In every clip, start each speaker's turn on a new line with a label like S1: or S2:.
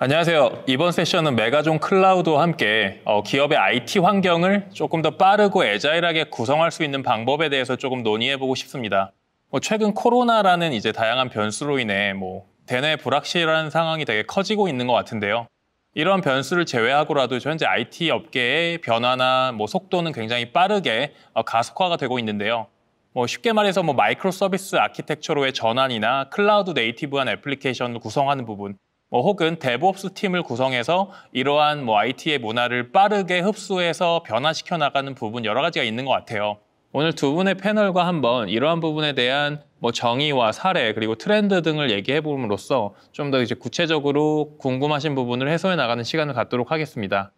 S1: 안녕하세요. 이번 세션은 메가존 클라우드와 함께 어, 기업의 IT 환경을 조금 더 빠르고 애자일하게 구성할 수 있는 방법에 대해서 조금 논의해보고 싶습니다. 뭐 최근 코로나라는 이제 다양한 변수로 인해 뭐 대내 불확실한 상황이 되게 커지고 있는 것 같은데요. 이런 변수를 제외하고라도 현재 IT 업계의 변화나 뭐 속도는 굉장히 빠르게 어, 가속화가 되고 있는데요. 뭐 쉽게 말해서 뭐 마이크로 서비스 아키텍처로의 전환이나 클라우드 네이티브한 애플리케이션을 구성하는 부분, 뭐 혹은 데브옵스 팀을 구성해서 이러한 뭐 IT의 문화를 빠르게 흡수해서 변화시켜 나가는 부분 여러 가지가 있는 것 같아요. 오늘 두 분의 패널과 한번 이러한 부분에 대한 뭐 정의와 사례 그리고 트렌드 등을 얘기해 봄으로써 좀 더 이제 구체적으로 궁금하신 부분을 해소해 나가는 시간을 갖도록 하겠습니다.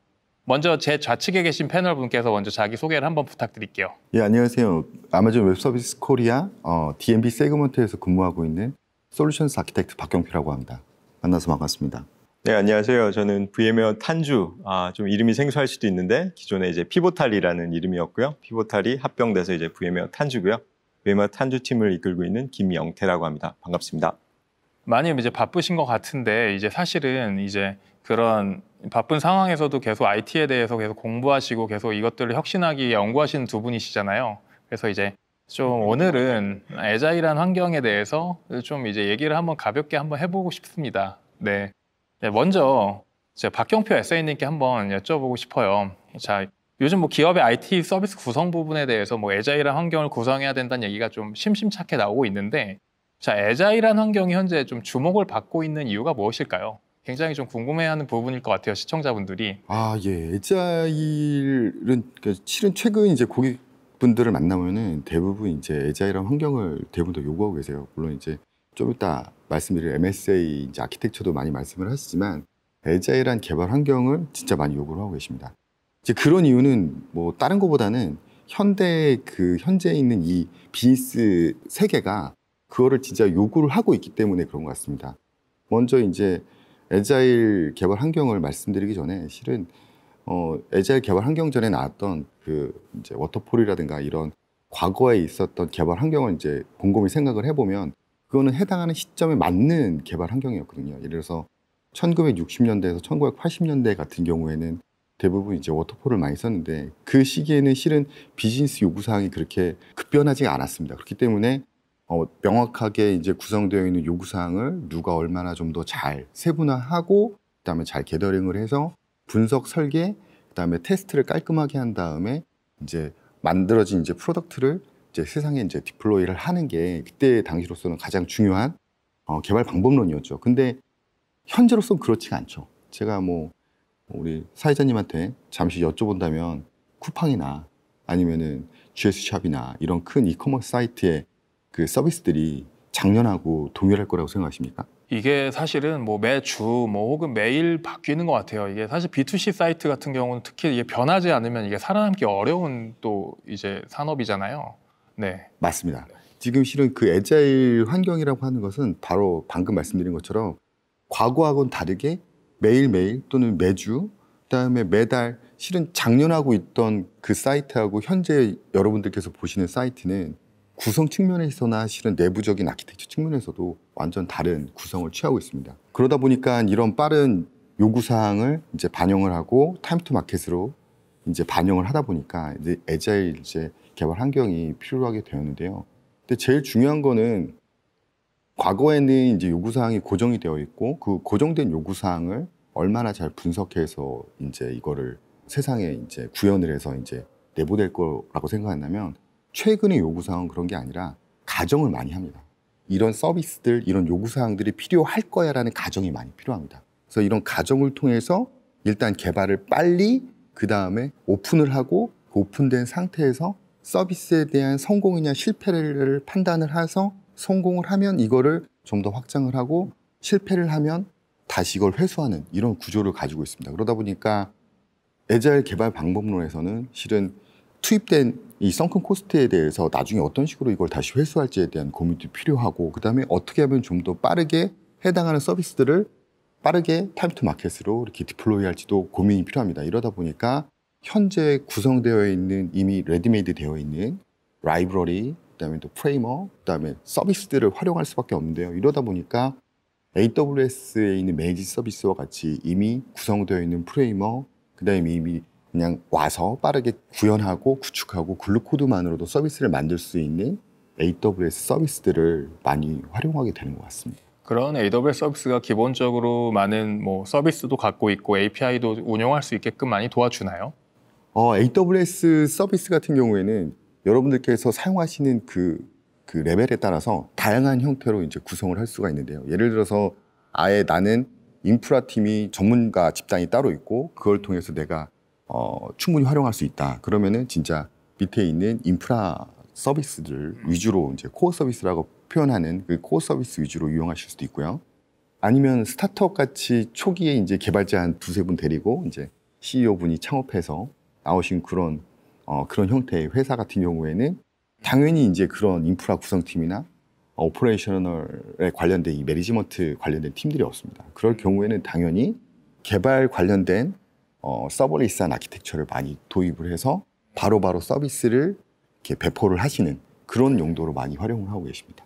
S1: 먼저 제 좌측에 계신 패널 분께서 먼저 자기 소개를 한번 부탁드릴게요.
S2: 예 안녕하세요. 아마존 웹서비스 코리아 어, DMB 세그먼트에서 근무하고 있는 솔루션스 아키텍트 박경표라고 합니다. 만나서 반갑습니다.
S3: 네, 안녕하세요. 저는 VM웨어 탄주, 아, 좀 이름이 생소할 수도 있는데, 기존에 이제 피보탈이라는 이름이었고요. 피보탈이 합병돼서 이제 VM웨어 탄주고요. VM웨어 탄주 팀을 이끌고 있는 김영태라고 합니다. 반갑습니다.
S1: 많이 이제 바쁘신 것 같은데, 이제 사실은 이제 그런 바쁜 상황에서도 계속 IT에 대해서 계속 공부하시고 계속 이것들을 혁신하기 연구하시는 두 분이시잖아요. 그래서 이제 좀 오늘은 애자이란 환경에 대해서 좀 이제 얘기를 한번 가볍게 한번 해보고 싶습니다. 네. 네 먼저 제가 박경표 에세이님께 한번 여쭤보고 싶어요. 자, 요즘 뭐 기업의 IT 서비스 구성 부분에 대해서 뭐 애자이란 환경을 구성해야 된다는 얘기가 좀 심심찮게 나오고 있는데, 자, 애자이란 환경이 현재 좀 주목을 받고 있는 이유가 무엇일까요? 굉장히 좀 궁금해하는 부분일 것 같아요 시청자분들이.
S2: 아 예, 애자일은 그러니까 실은 최근 이제 고객 분들을 만나면은 보 대부분 이제 에자이란 환경을 대부분 다 요구하고 계세요. 물론 이제 좀 이따 말씀드릴 MSA 이제 아키텍처도 많이 말씀을 하시지만 에자이란 개발 환경을 진짜 많이 요구를 하고 계십니다. 이제 그런 이유는 뭐 다른 것보다는 현대 그 현재 있는 이 비즈니스 세계가 그거를 진짜 요구를 하고 있기 때문에 그런 것 같습니다. 먼저 이제 에자일 개발 환경을 말씀드리기 전에 실은 어, 에자일 개발 환경 전에 나왔던 그 이제 워터폴이라든가 이런 과거에 있었던 개발 환경을 이제 곰곰이 생각을 해보면 그거는 해당하는 시점에 맞는 개발 환경이었거든요. 예를 들어서 1960년대에서 1980년대 같은 경우에는 대부분 이제 워터폴을 많이 썼는데 그 시기에는 실은 비즈니스 요구 사항이 그렇게 급변하지 않았습니다. 그렇기 때문에 어, 명확하게 이제 구성되어 있는 요구 사항을 누가 얼마나 좀 더 잘 세분화하고 그다음에 잘 게더링을 해서 분석 설계 그다음에 테스트를 깔끔하게 한 다음에 이제 만들어진 이제 프로덕트를 이제 세상에 이제 디플로이를 하는 게 그때 당시로서는 가장 중요한 어, 개발 방법론이었죠. 근데 현재로서는 그렇지가 않죠. 제가 뭐 우리 사회자님한테 잠시 여쭤본다면 쿠팡이나 아니면은 GS샵이나 이런 큰 이커머스 사이트의 그 서비스들이 작년하고 동일할 거라고 생각하십니까?
S1: 이게 사실은 뭐 매주 뭐 혹은 매일 바뀌는 것 같아요. 이게 사실 B2C 사이트 같은 경우는 특히 이게 변하지 않으면 이게 살아남기 어려운 또 이제 산업이잖아요.
S2: 네. 맞습니다. 지금 실은 그 에자일 환경이라고 하는 것은 바로 방금 말씀드린 것처럼 과거하고는 다르게 매일매일 또는 매주 그다음에 매달 실은 작년하고 있던 그 사이트하고 현재 여러분들께서 보시는 사이트는 구성 측면에서나 실은 내부적인 아키텍처 측면에서도 완전 다른 구성을 취하고 있습니다. 그러다 보니까 이런 빠른 요구 사항을 이제 반영을 하고 타임 투 마켓으로 이제 반영을 하다 보니까 이제 애자일 이제 개발 환경이 필요하게 되었는데요. 근데 제일 중요한 거는 과거에는 이제 요구 사항이 고정이 되어 있고 그 고정된 요구 사항을 얼마나 잘 분석해서 이제 이거를 세상에 이제 구현을 해서 이제 내보낼 거라고 생각한다면 최근의 요구사항은 그런 게 아니라 가정을 많이 합니다. 이런 서비스들, 이런 요구사항들이 필요할 거야 라는 가정이 많이 필요합니다. 그래서 이런 가정을 통해서 일단 개발을 빨리 그 다음에 오픈을 하고 그 오픈된 상태에서 서비스에 대한 성공이냐 실패를 판단을 해서 성공을 하면 이거를 좀 더 확장을 하고 실패를 하면 다시 이걸 회수하는 이런 구조를 가지고 있습니다. 그러다 보니까 애자일 개발 방법론에서는 실은 투입된 이성큰 코스트에 대해서 나중에 어떤 식으로 이걸 다시 회수할지에 대한 고민도 필요하고 그다음에 어떻게 하면 좀 더 빠르게 해당하는 서비스들을 빠르게 타임 투 마켓으로 이렇게 디플로이 할지도 고민이 필요합니다. 이러다 보니까 현재 구성되어 있는 이미 레디메이드 되어 있는 라이브러리, 그다음에 또 프레이머, 그다음에 서비스들을 활용할 수밖에 없는데요. 이러다 보니까 AWS에 있는 매이지 서비스와 같이 이미 구성되어 있는 프레이머, 그다음에 이미 그냥 와서 빠르게 구현하고 구축하고 글루코드만으로도 서비스를 만들 수 있는 AWS 서비스들을 많이 활용하게 되는 것 같습니다.
S1: 그런 AWS 서비스가 기본적으로 많은 뭐 서비스도 갖고 있고 API도 운영할 수 있게끔 많이 도와주나요?
S2: 어, AWS 서비스 같은 경우에는 여러분들께서 사용하시는 그, 그 레벨에 따라서 다양한 형태로 이제 구성을 할 수가 있는데요. 예를 들어서 아예 나는 인프라 팀이 전문가 집단이 따로 있고 그걸 통해서 내가 어, 충분히 활용할 수 있다. 그러면은 진짜 밑에 있는 인프라 서비스들 위주로 이제 코어 서비스라고 표현하는 그 코어 서비스 위주로 이용하실 수도 있고요. 아니면 스타트업 같이 초기에 이제 개발자 한 두세 분 데리고 이제 CEO 분이 창업해서 나오신 그런 어, 그런 형태의 회사 같은 경우에는 당연히 이제 그런 인프라 구성팀이나 오퍼레이셔널에 관련된 이 매니지먼트 관련된 팀들이 없습니다. 그럴 경우에는 당연히 개발 관련된 어, 서버리스한 아키텍처를 많이 도입을 해서 바로바로 바로 서비스를 이렇게 배포를 하시는 그런 용도로 많이 활용을 하고 계십니다.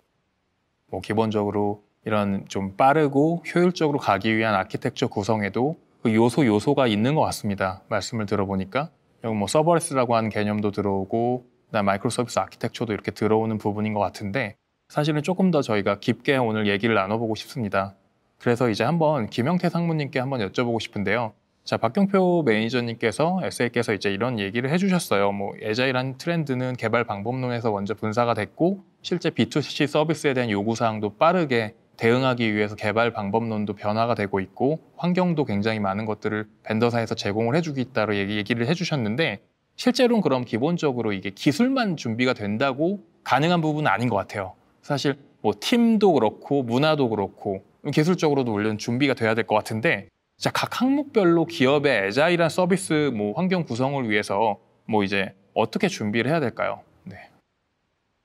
S1: 뭐 기본적으로 이런 좀 빠르고 효율적으로 가기 위한 아키텍처 구성에도 그 요소 요소가 있는 것 같습니다. 말씀을 들어보니까 여기 뭐 서버리스라고 하는 개념도 들어오고 마이크로 서비스 아키텍처도 이렇게 들어오는 부분인 것 같은데 사실은 조금 더 저희가 깊게 오늘 얘기를 나눠보고 싶습니다. 그래서 이제 한번 김영태 상무님께 한번 여쭤보고 싶은데요. 자, 박경표 매니저님께서 에세이께서 이제 이런 얘기를 해주셨어요. 뭐, 에자이란 트렌드는 개발 방법론에서 먼저 분사가 됐고, 실제 B2C 서비스에 대한 요구사항도 빠르게 대응하기 위해서 개발 방법론도 변화가 되고 있고, 환경도 굉장히 많은 것들을 벤더사에서 제공을 해주겠다로 얘기를 해주셨는데, 실제로는 그럼 기본적으로 이게 기술만 준비가 된다고 가능한 부분은 아닌 것 같아요. 사실 뭐 팀도 그렇고 문화도 그렇고 기술적으로도 물론 준비가 돼야 될 것 같은데 자, 각 항목별로 기업의 애자일한 서비스 뭐 환경 구성을 위해서 뭐 이제 어떻게 준비를 해야 될까요? 네.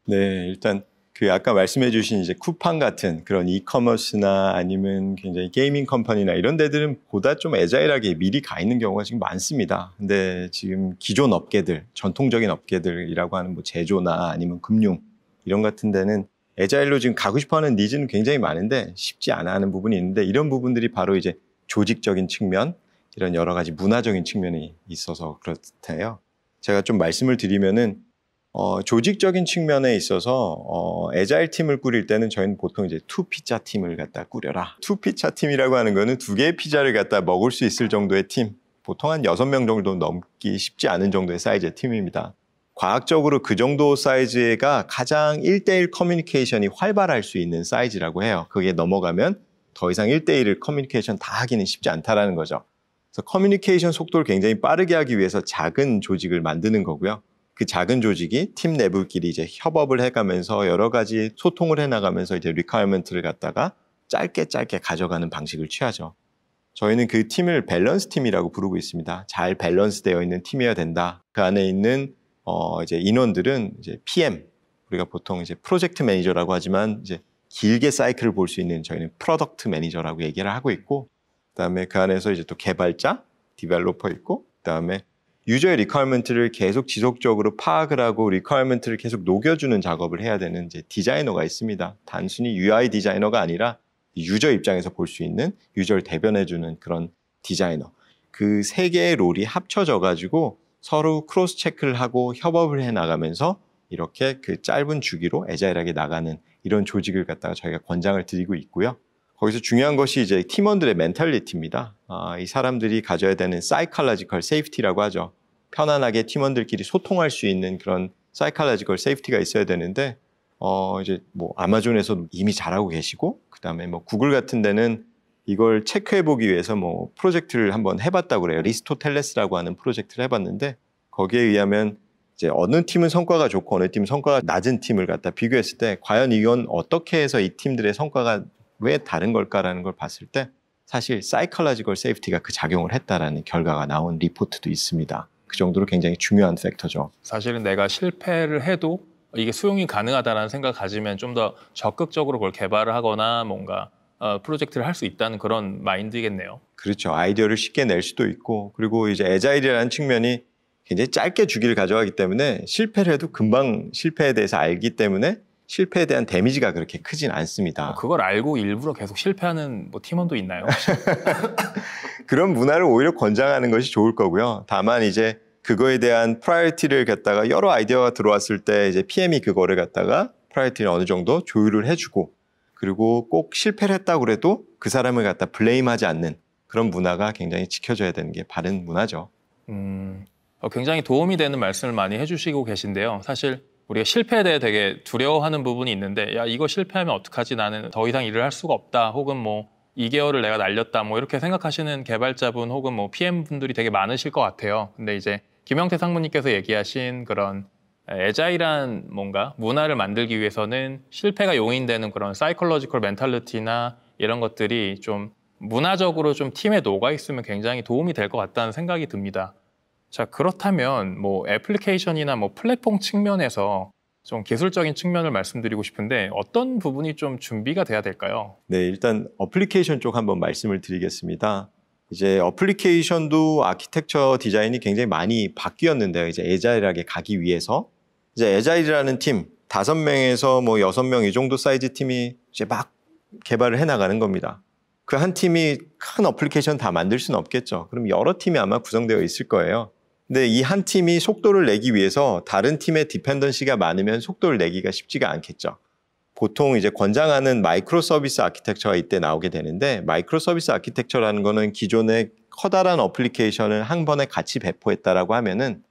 S3: 네, 일단 그 아까 말씀해 주신 이제 쿠팡 같은 그런 이커머스나 아니면 굉장히 게이밍 컴퍼니나 이런 데들은 보다 좀 애자일하게 미리 가 있는 경우가 지금 많습니다. 근데 지금 기존 업계들, 전통적인 업계들이라고 하는 뭐 제조나 아니면 금융 이런 같은 데는 애자일로 지금 가고 싶어 하는 니즈는 굉장히 많은데 쉽지 않아 하는 부분이 있는데 이런 부분들이 바로 이제 조직적인 측면, 이런 여러 가지 문화적인 측면이 있어서 그렇대요. 제가 좀 말씀을 드리면은 어, 조직적인 측면에 있어서 어, 에자일 팀을 꾸릴 때는 저희는 보통 이제 투 피자 팀을 갖다 꾸려라. 투 피자 팀이라고 하는 거는 두 개의 피자를 갖다 먹을 수 있을 정도의 팀. 보통 한 여섯 명 정도 넘기 쉽지 않은 정도의 사이즈의 팀입니다. 과학적으로 그 정도 사이즈가 가장 일대일 커뮤니케이션이 활발할 수 있는 사이즈라고 해요. 그게 넘어가면 더 이상 1대1을 커뮤니케이션 다 하기는 쉽지 않다라는 거죠. 그래서 커뮤니케이션 속도를 굉장히 빠르게 하기 위해서 작은 조직을 만드는 거고요. 그 작은 조직이 팀 내부끼리 이제 협업을 해가면서 여러 가지 소통을 해나가면서 이제 리카이먼트를 갖다가 짧게 짧게 가져가는 방식을 취하죠. 저희는 그 팀을 밸런스 팀이라고 부르고 있습니다. 잘 밸런스 되어 있는 팀이어야 된다. 그 안에 있는 어 이제 인원들은 이제 PM 우리가 보통 이제 프로젝트 매니저라고 하지만 이제 길게 사이클을 볼 수 있는 저희는 프로덕트 매니저라고 얘기를 하고 있고 그다음에 그 안에서 이제 또 개발자, 디벨로퍼 있고 그다음에 유저의 리퀘어먼트를 계속 지속적으로 파악을 하고 리퀘어먼트를 계속 녹여주는 작업을 해야 되는 이제 디자이너가 있습니다. 단순히 UI 디자이너가 아니라 유저 입장에서 볼 수 있는 유저를 대변해주는 그런 디자이너. 그 세 개의 롤이 합쳐져 가지고 서로 크로스 체크를 하고 협업을 해 나가면서 이렇게 그 짧은 주기로 애자일하게 나가는 이런 조직을 갖다가 저희가 권장을 드리고 있고요. 거기서 중요한 것이 이제 팀원들의 멘탈리티입니다. 아, 이 사람들이 가져야 되는 사이칼라지컬 세이프티라고 하죠. 편안하게 팀원들끼리 소통할 수 있는 그런 사이칼라지컬 세이프티가 있어야 되는데 어 이제 뭐 아마존에서 이미 잘하고 계시고 그다음에 뭐 구글 같은 데는 이걸 체크해 보기 위해서 뭐 프로젝트를 한번 해봤다고 그래요. 리스토텔레스라고 하는 프로젝트를 해봤는데 거기에 의하면 이제 어느 팀은 성과가 좋고 어느 팀은 성과가 낮은 팀을 갖다 비교했을 때 과연 이건 어떻게 해서 이 팀들의 성과가 왜
S1: 다른 걸까라는
S3: 걸 봤을 때 사실 사이컬러지걸 세이프티가 그 작용을 했다라는 결과가 나온 리포트도 있습니다. 그 정도로 굉장히 중요한 팩터죠.
S1: 사실은 내가 실패를 해도 이게 수용이 가능하다라는 생각 가지면 좀 더 적극적으로 그걸 개발을 하거나 뭔가 어, 프로젝트를 할 수 있다는 그런 마인드겠네요.
S3: 그렇죠. 아이디어를 쉽게 낼 수도 있고 그리고 이제 애자일이라는 측면이 굉장히 짧게 주기를 가져가기 때문에 실패를 해도 금방 실패에 대해서 알기 때문에 실패에 대한 데미지가 그렇게 크진 않습니다. 아, 그걸 알고 일부러
S1: 계속 실패하는 뭐 팀원도 있나요?
S3: 그런 문화를 오히려 권장하는 것이 좋을 거고요. 다만 이제 그거에 대한 프라이어티를 갖다가 여러 아이디어가 들어왔을 때 이제 PM이 그거를 갖다가 프라이어티를 어느 정도 조율을 해주고 그리고 꼭 실패를 했다고 그래도 그 사람을 갖다 블레임하지 않는 그런 문화가 굉장히 지켜져야 되는 게 바른
S1: 문화죠. 음, 어, 굉장히 도움이 되는 말씀을 많이 해주시고 계신데요. 사실 우리가 실패에 대해 되게 두려워하는 부분이 있는데, 야, 이거 실패하면 어떡하지? 나는 더 이상 일을 할 수가 없다. 혹은 뭐, 2개월을 내가 날렸다. 뭐, 이렇게 생각하시는 개발자분 혹은 뭐, PM분들이 되게 많으실 것 같아요. 근데 이제, 김영태 상무님께서 얘기하신 그런 애자이란 뭔가 문화를 만들기 위해서는 실패가 용인되는 그런 사이클로지컬 멘탈리티나 이런 것들이 좀 문화적으로 좀 팀에 녹아 있으면 굉장히 도움이 될 것 같다는 생각이 듭니다. 자, 그렇다면 뭐 애플리케이션이나 뭐 플랫폼 측면에서 좀 기술적인 측면을 말씀드리고 싶은데 어떤 부분이 좀 준비가 돼야 될까요?
S3: 네, 일단 어플리케이션 쪽 한번 말씀을 드리겠습니다. 이제 어플리케이션도 아키텍처 디자인이 굉장히 많이 바뀌었는데요. 이제 에자일하게 가기 위해서 이제 에자일이라는 팀 다섯 명에서 뭐 여섯 명 이 정도 사이즈 팀이 이제 막 개발을 해 나가는 겁니다. 그 한 팀이 큰 어플리케이션 다 만들 수는 없겠죠. 그럼 여러 팀이 아마 구성되어 있을 거예요. 근데 네, 이 한 팀이 속도를 내기 위해서 다른 팀의 디펜던시가 많으면 속도를 내기가 쉽지가 않겠죠. 보통 이제 권장하는 마이크로 서비스 아키텍처가 이때 나오게 되는데 마이크로 서비스 아키텍처라는 거는 기존의 커다란 어플리케이션을 한 번에 같이 배포했다라고 하면은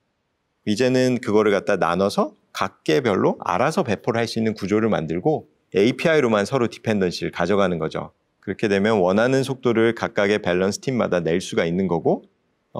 S3: 이제는 그거를 갖다 나눠서 각계별로 알아서 배포를 할 수 있는 구조를 만들고 API로만 서로 디펜던시를 가져가는 거죠. 그렇게 되면 원하는 속도를 각각의 밸런스 팀마다 낼 수가 있는 거고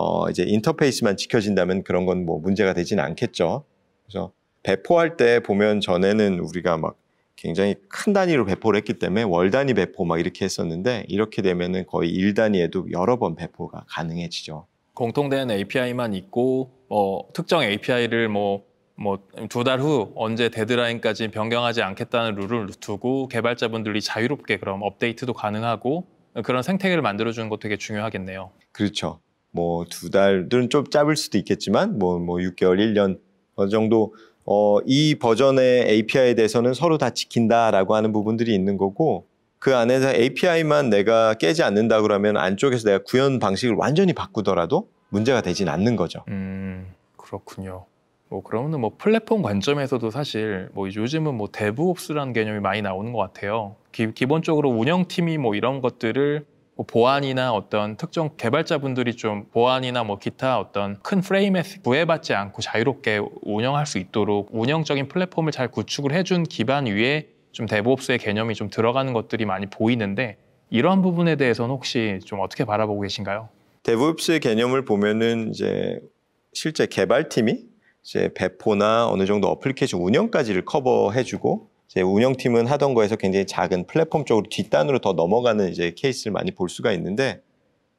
S3: 어, 이제 인터페이스만 지켜진다면 그런 건 뭐 문제가 되진 않겠죠. 그래서 배포할 때 보면 전에는 우리가 막 굉장히 큰 단위로 배포를 했기 때문에 월 단위 배포 막 이렇게 했었는데 이렇게 되면은 거의 일 단위에도 여러 번 배포가 가능해지죠.
S1: 공통된 API만 있고 어, 특정 API를 뭐 뭐 두 달 후 언제 데드라인까지 변경하지 않겠다는 룰을 두고 개발자분들이 자유롭게 그럼 업데이트도 가능하고 그런 생태계를 만들어 주는 것도 되게 중요하겠네요.
S3: 그렇죠. 뭐두 달은 좀 짧을 수도 있겠지만 뭐뭐 뭐 6개월, 뭐 1년 어느 정도 어, 이 버전의 API에 대해서는 서로 다 지킨다라고 하는 부분들이 있는 거고 그 안에서 API만 내가 깨지 않는다 그러면 안쪽에서 내가 구현 방식을 완전히 바꾸더라도
S1: 문제가 되진 않는 거죠. 음 그렇군요. 뭐 그러면은 뭐 플랫폼 관점에서도 사실 뭐 요즘은 뭐 데브옵스라는 개념이 많이 나오는 것 같아요. 기, 기본적으로 운영팀이 뭐 이런 것들을 뭐 보안이나 어떤 특정 개발자분들이 좀 보안이나 뭐 기타 어떤 큰 프레임에 구애받지 않고 자유롭게 운영할 수 있도록 운영적인 플랫폼을 잘 구축을 해준 기반 위에 좀 데브옵스의 개념이 좀 들어가는 것들이 많이 보이는데 이러한 부분에 대해서는 혹시 좀 어떻게 바라보고 계신가요?
S3: 데브옵스의 개념을 보면은 이제 실제 개발팀이 이제 배포나 어느 정도 어플리케이션 운영까지를 커버해주고 제 운영팀은 하던 거에서 굉장히 작은 플랫폼 쪽으로 뒷단으로 더 넘어가는 이제 케이스를 많이 볼 수가 있는데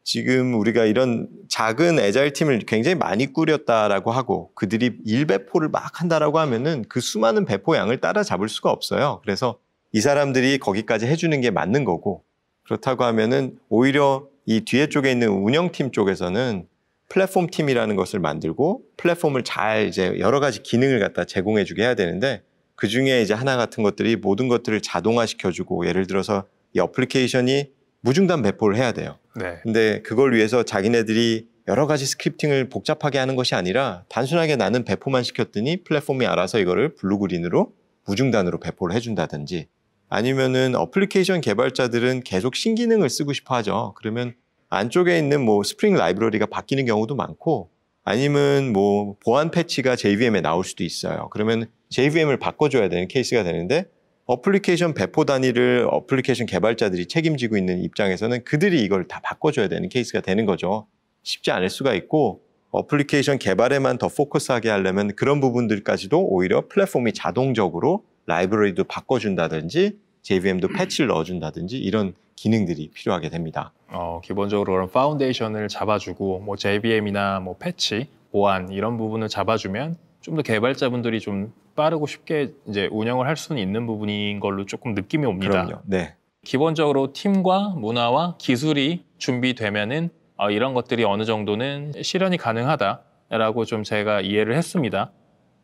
S3: 지금 우리가 이런 작은 애자일 팀을 굉장히 많이 꾸렸다라고 하고 그들이 일 배포를 막 한다라고 하면은 그 수많은 배포 양을 따라잡을 수가 없어요. 그래서 이 사람들이 거기까지 해주는 게 맞는 거고 그렇다고 하면은 오히려 이 뒤에 쪽에 있는 운영팀 쪽에서는 플랫폼 팀이라는 것을 만들고 플랫폼을 잘 이제 여러 가지 기능을 갖다 제공해주게 해야 되는데 그 중에 이제 하나 같은 것들이 모든 것들을 자동화 시켜주고 예를 들어서 이 어플리케이션이 무중단 배포를 해야 돼요. 네. 근데 그걸 위해서 자기네들이 여러 가지 스크립팅을 복잡하게 하는 것이 아니라 단순하게 나는 배포만 시켰더니 플랫폼이 알아서 이거를 블루그린으로 무중단으로 배포를 해준다든지 아니면은 어플리케이션 개발자들은 계속 신기능을 쓰고 싶어 하죠. 그러면 안쪽에 있는 뭐 스프링 라이브러리가 바뀌는 경우도 많고 아니면 뭐 보안 패치가 JVM에 나올 수도 있어요. 그러면 JVM을 바꿔줘야 되는 케이스가 되는데 어플리케이션 배포 단위를 어플리케이션 개발자들이 책임지고 있는 입장에서는 그들이 이걸 다 바꿔줘야 되는 케이스가 되는 거죠. 쉽지 않을 수가 있고 어플리케이션 개발에만 더 포커스하게 하려면 그런 부분들까지도 오히려 플랫폼이 자동적으로 라이브러리도 바꿔준다든지 JVM도 패치를 넣어준다든지 이런
S1: 기능들이 필요하게 됩니다. 어, 기본적으로 그런 파운데이션을 잡아주고 뭐 JVM이나 뭐 패치, 보안 이런 부분을 잡아주면 좀 더 개발자분들이 좀 빠르고 쉽게 이제 운영을 할 수는 있는 부분인 걸로 조금 느낌이 옵니다. 그럼요. 네. 기본적으로 팀과 문화와 기술이 준비되면은 어, 이런 것들이 어느 정도는 실현이 가능하다라고 좀 제가 이해를 했습니다.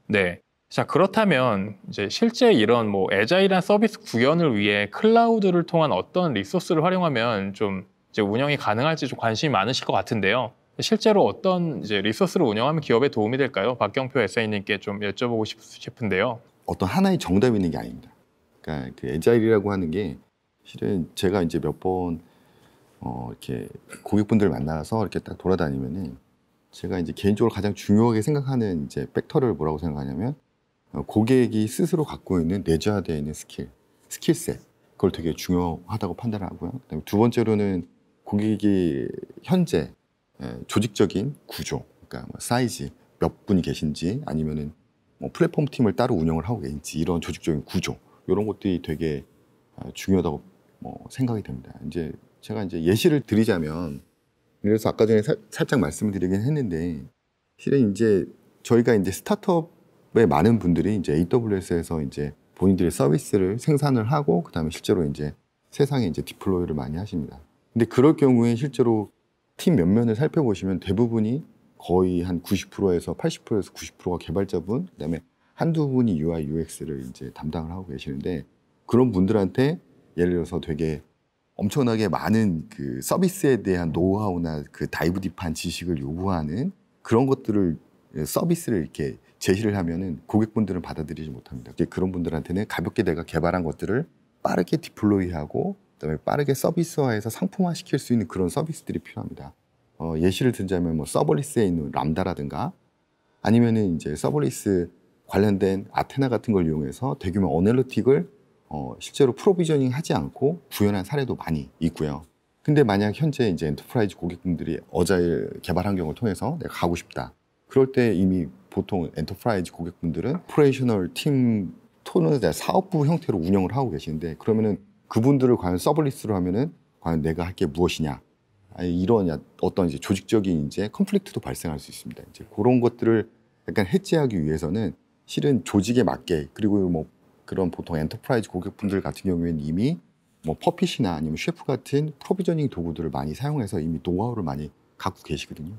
S1: 네. 자, 그렇다면 이제 실제 이런 뭐 애자일한 서비스 구현을 위해 클라우드를 통한 어떤 리소스를 활용하면 좀 이제 운영이 가능할지 좀 관심이 많으실 것 같은데요. 실제로 어떤 이제 리소스를 운영하면 기업에 도움이 될까요? 박경표 에사이님께 좀 여쭤보고 싶은데요.
S2: 어떤 하나의 정답이 있는 게 아닙니다. 그러니까 그 애자일이라고 하는 게 실은 제가 이제 몇 번 어, 이렇게 고객분들 만나서 이렇게 딱 돌아다니면은 제가 이제 개인적으로 가장 중요하게 생각하는 이제 팩터를 뭐라고 생각하냐면 어, 고객이 스스로 갖고 있는 내재화되어 있는 스킬, 스킬셋 그걸 되게 중요하다고 판단하고요. 그다음에 두 번째로는 고객이 현재 예, 조직적인 구조, 그러니까 뭐 사이즈 몇 분이 계신지 아니면은 뭐 플랫폼 팀을 따로 운영을 하고 계신지 이런 조직적인 구조 이런 것들이 되게 아, 중요하다고 뭐 생각이 됩니다. 이제 제가 이제 예시를 드리자면 그래서 아까 전에 사, 살짝 말씀을 드리긴 했는데 실은 이제 저희가 이제 스타트업 왜 많은 분들이 이제 AWS에서 이제 본인들의 서비스를 생산을 하고 그다음에 실제로 이제 세상에 이제 디플로이를 많이 하십니다. 근데 그럴 경우에 실제로 팀 몇면을 살펴보시면 대부분이 거의 한 90%에서 80%에서 90%가 개발자분, 그다음에 한두 분이 UI UX를 이제 담당을 하고 계시는데 그런 분들한테 예를 들어서 되게 엄청나게 많은 그 서비스에 대한 노하우나 그 다이브 딥한 지식을 요구하는 그런 것들을 예, 서비스를 이렇게 제시를 하면은 고객분들은 받아들이지 못합니다. 그런 분들한테는 가볍게 내가 개발한 것들을 빠르게 디플로이하고 그다음에 빠르게 서비스화해서 상품화시킬 수 있는 그런 서비스들이 필요합니다. 어, 예시를 든다면뭐 서버리스에 있는 람다라든가 아니면은 이제 서버리스 관련된 아테나 같은 걸 이용해서 대규모 어널리틱을 어, 실제로 프로비저닝 하지 않고 구현한 사례도 많이 있고요. 근데 만약 현재 이제 엔터프라이즈 고객분들이 어자일 개발 환경을 통해서 내가 가고 싶다. 그럴 때 이미 보통 엔터프라이즈 고객분들은 프레셔널 팀 토는 사업부 형태로 운영을 하고 계시는데 그러면은 그분들을 과연 서블리스로 하면은 과연 내가 할 게 무엇이냐 이런 어떤 이제 조직적인 이제 컨플릭트도 발생할 수 있습니다. 이제 그런 것들을 약간 해제하기 위해서는 실은 조직에 맞게 그리고 뭐 그런 보통 엔터프라이즈 고객분들 같은 경우에는 이미 뭐 퍼핏이나 아니면 셰프 같은 프로비저닝 도구들을 많이 사용해서 이미 노하우를 많이 갖고 계시거든요.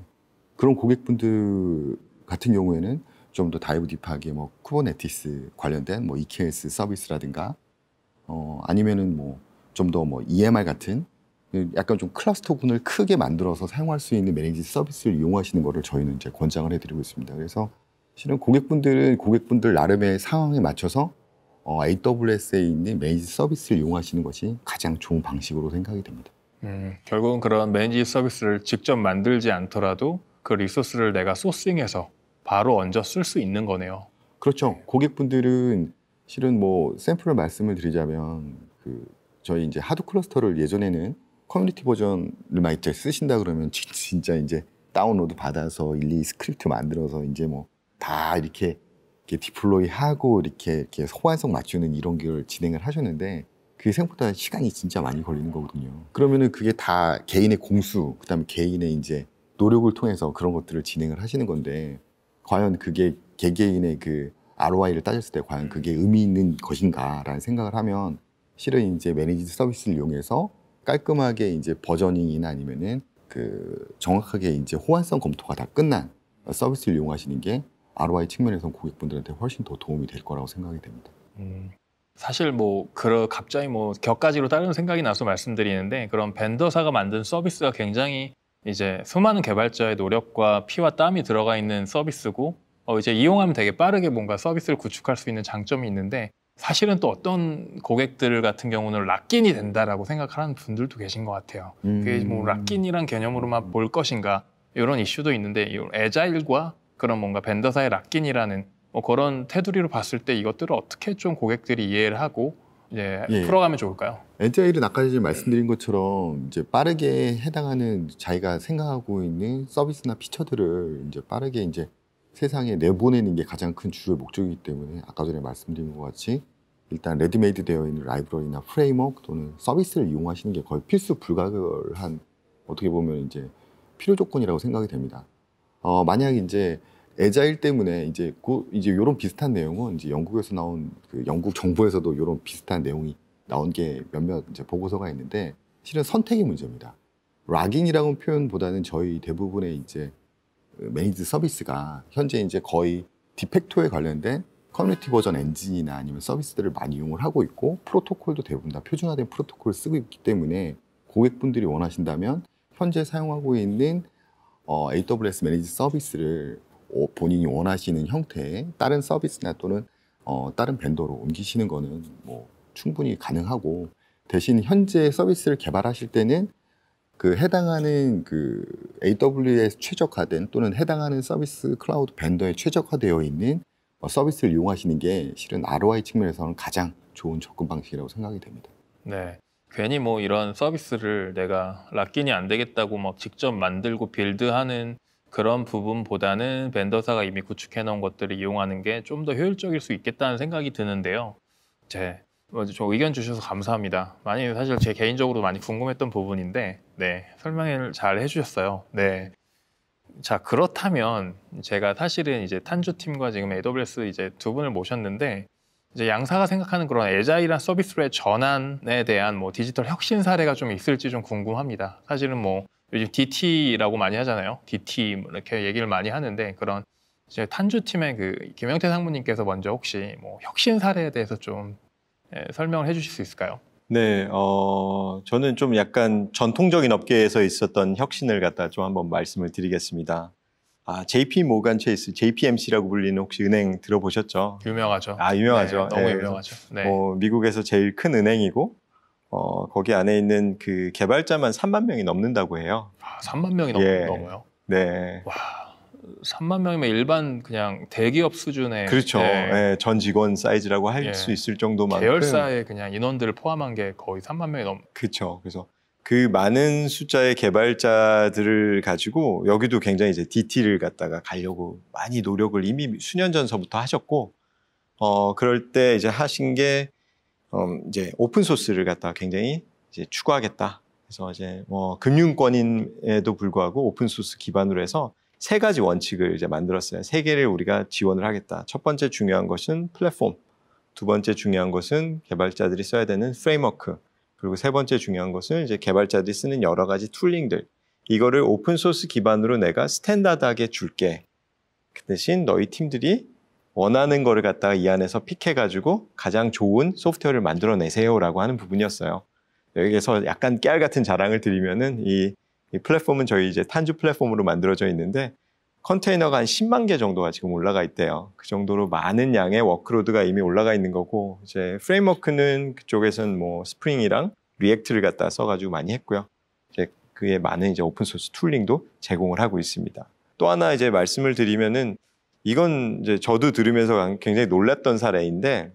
S2: 그런 고객분들 같은 경우에는 좀 더 다이브 딥하게 뭐 쿠버네티스 관련된 뭐 EKS 서비스라든가 어 아니면은 뭐 좀 더뭐 뭐, 뭐 EMR 같은 약간 좀 클러스터군을 크게 만들어서 사용할 수 있는 매니지 서비스를 이용하시는 거를 저희는 이제 권장을 해드리고 있습니다. 그래서 실은 고객분들은 고객분들 나름의 상황에 맞춰서 어, AWS에 있는 매니지 서비스를 이용하시는 것이 가장 좋은 방식으로
S1: 생각이 됩니다. 음, 결국은 그런 매니지 서비스를 직접 만들지 않더라도 그 리소스를 내가 소싱해서 바로 얹어 쓸 수 있는 거네요.
S2: 그렇죠. 고객분들은 실은 뭐 샘플을 말씀을 드리자면 그 저희 이제 하드 클러스터를 예전에는 커뮤니티 버전을 많이 쓰신다 그러면 진짜 이제 다운로드 받아서 일일이 스크립트 만들어서 이제 뭐 다 이렇게, 이렇게 디플로이 하고 이렇게 이렇게 호환성 맞추는 이런 걸 진행을 하셨는데 그게 생각보다 시간이 진짜 많이 걸리는 거거든요. 그러면은 그게 다 개인의 공수, 그다음에 개인의 이제 노력을 통해서 그런 것들을 진행을 하시는 건데 과연 그게 개개인의 그 ROI를 따졌을 때 과연 그게 음. 의미 있는 것인가라는 생각을 하면 실은 이제 매니지드 서비스를 이용해서 깔끔하게 이제 버전닝이나 아니면은 그 정확하게 이제 호환성 검토가 다 끝난 서비스를 이용하시는 게 ROI 측면에서 고객분들한테 훨씬 더 도움이 될 거라고 생각이 됩니다.
S1: 음, 사실 뭐 그런 갑자기 뭐 격가지로 다른 생각이 나서 말씀드리는데 그런 벤더사가 만든 서비스가 굉장히 이제 수많은 개발자의 노력과 피와 땀이 들어가 있는 서비스고 어 이제 이용하면 되게 빠르게 뭔가 서비스를 구축할 수 있는 장점이 있는데 사실은 또 어떤 고객들 같은 경우는 락인이 된다라고 생각하는 분들도 계신 것 같아요. 음. 그게 뭐 뭐락인이란 개념으로만 볼 것인가 이런 이슈도 있는데 이 에자일과 그런 뭔가 벤더사의 락인이라는뭐 그런 테두리로 봤을 때 이것들을 어떻게 좀 고객들이 이해를 하고 예, 예. 풀어가면 좋을까요?
S2: NTI를 아까 이제 말씀드린 것처럼 이제 빠르게 해당하는 자기가 생각하고 있는 서비스나 피처들을 이제 빠르게 이제 세상에 내보내는 게 가장 큰 주요 목적이기 때문에 아까 전에 말씀드린 것 같이 일단 레디메이드 되어 있는 라이브러리나 프레임워크 또는 서비스를 이용하시는 게 거의 필수 불가결한 어떻게 보면 이제 필요 조건이라고 생각이 됩니다. 어, 만약 이제 애자일 때문에 이제 고, 이제 요런 비슷한 내용은 이제 영국에서 나온 그 영국 정부에서도 요런 비슷한 내용이 나온 게 몇몇 이제 보고서가 있는데 실은 선택의 문제입니다. 락인이라는 표현보다는 저희 대부분의 이제 메이드 서비스가 현재 이제 거의 디펙토에 관련된 커뮤니티 버전 엔진이나 아니면 서비스들을 많이 이용을 하고 있고 프로토콜도 대부분 다 표준화된 프로토콜을 쓰고 있기 때문에 고객분들이 원하신다면 현재 사용하고 있는 어, AWS 매니지 서비스를 본인이 원하시는 형태의 다른 서비스나 또는 어, 다른 벤더로 옮기시는 거는 뭐 충분히 가능하고 대신 현재 서비스를 개발하실 때는 그 해당하는 그 AWS 최적화된 또는 해당하는 서비스 클라우드 벤더에 최적화되어 있는 뭐 서비스를 이용하시는 게 실은 ROI 측면에서는 가장 좋은 접근 방식이라고 생각이 됩니다.
S1: 네. 괜히 뭐 이런 서비스를 내가 락인이 안 되겠다고 막 직접 만들고 빌드하는 그런 부분보다는 벤더사가 이미 구축해 놓은 것들을 이용하는 게 좀 더 효율적일 수 있겠다는 생각이 드는데요. 제좀 뭐 의견 주셔서 감사합니다. 많이 사실 제 개인적으로 많이 궁금했던 부분인데 네 설명을 잘 해주셨어요. 네. 자 그렇다면 제가 사실은 이제 탄주 팀과 지금 AWS 이제 두 분을 모셨는데 이제 양사가 생각하는 그런 애자이란 서비스로의 전환에 대한 뭐 디지털 혁신 사례가 좀 있을지 좀 궁금합니다. 사실은 뭐 요즘 DT라고 많이 하잖아요. DT 뭐 이렇게 얘기를 많이 하는데 그런 이제 탄주팀의 그 김영태 상무님께서 먼저 혹시 뭐 혁신 사례에 대해서 좀 예, 설명을 해주실 수 있을까요?
S3: 네, 어, 저는 좀 약간 전통적인 업계에서 있었던 혁신을 갖다 좀 한번 말씀을 드리겠습니다. 아, JP 모간 체이스, JPMC라고 불리는 혹시 은행 들어보셨죠?
S1: 유명하죠. 아, 유명하죠. 네, 너무 네, 유명하죠. 네. 뭐
S3: 미국에서 제일 큰 은행이고 어, 거기 안에 있는 그 개발자만 3만 명이 넘는다고 해요. 아,
S1: 3만 명이 넘, 예. 넘어요?
S3: 네. 와,
S1: 3만 명이면 일반 그냥 대기업 수준의 그렇죠. 네.
S3: 예, 전 직원 사이즈라고 할수 예. 있을 정도만 계열사의
S1: 그냥 인원들을 포함한 게 거의 3만 명이 넘. 그렇죠. 그래서
S3: 그 많은 숫자의 개발자들을 가지고 여기도 굉장히 이제 DT를 갖다가 가려고 많이 노력을 이미 수년 전서부터 하셨고 어 그럴 때 이제 하신 게 음, 이제 오픈 소스를 갖다 굉장히 이제 추구하겠다. 그래서 이제 뭐 금융권임에도 불구하고 오픈 소스 기반으로 해서 세 가지 원칙을 이제 만들었어요. 세 개를 우리가 지원을 하겠다. 첫 번째 중요한 것은 플랫폼. 두 번째 중요한 것은 개발자들이 써야 되는 프레임워크. 그리고 세 번째 중요한 것은 이제 개발자들이 쓰는 여러 가지 툴링들. 이거를 오픈소스 기반으로 내가 스탠다드하게 줄게. 그 대신 너희 팀들이 원하는 거를 갖다가 이 안에서 픽해가지고 가장 좋은 소프트웨어를 만들어내세요라고 하는 부분이었어요. 여기에서 약간 깨알 같은 자랑을 드리면은 이, 이 플랫폼은 저희 이제 탄주 플랫폼으로 만들어져 있는데 컨테이너가 한 10만 개 정도가 지금 올라가 있대요. 그 정도로 많은 양의 워크로드가 이미 올라가 있는 거고 이제 프레임워크는 그쪽에선 뭐 스프링이랑 리액트를 갖다 써가지고 많이 했고요. 이제 그에 많은 이제 오픈 소스 툴링도 제공을 하고 있습니다. 또 하나 이제 말씀을 드리면은 이건 이제 저도 들으면서 굉장히 놀랐던 사례인데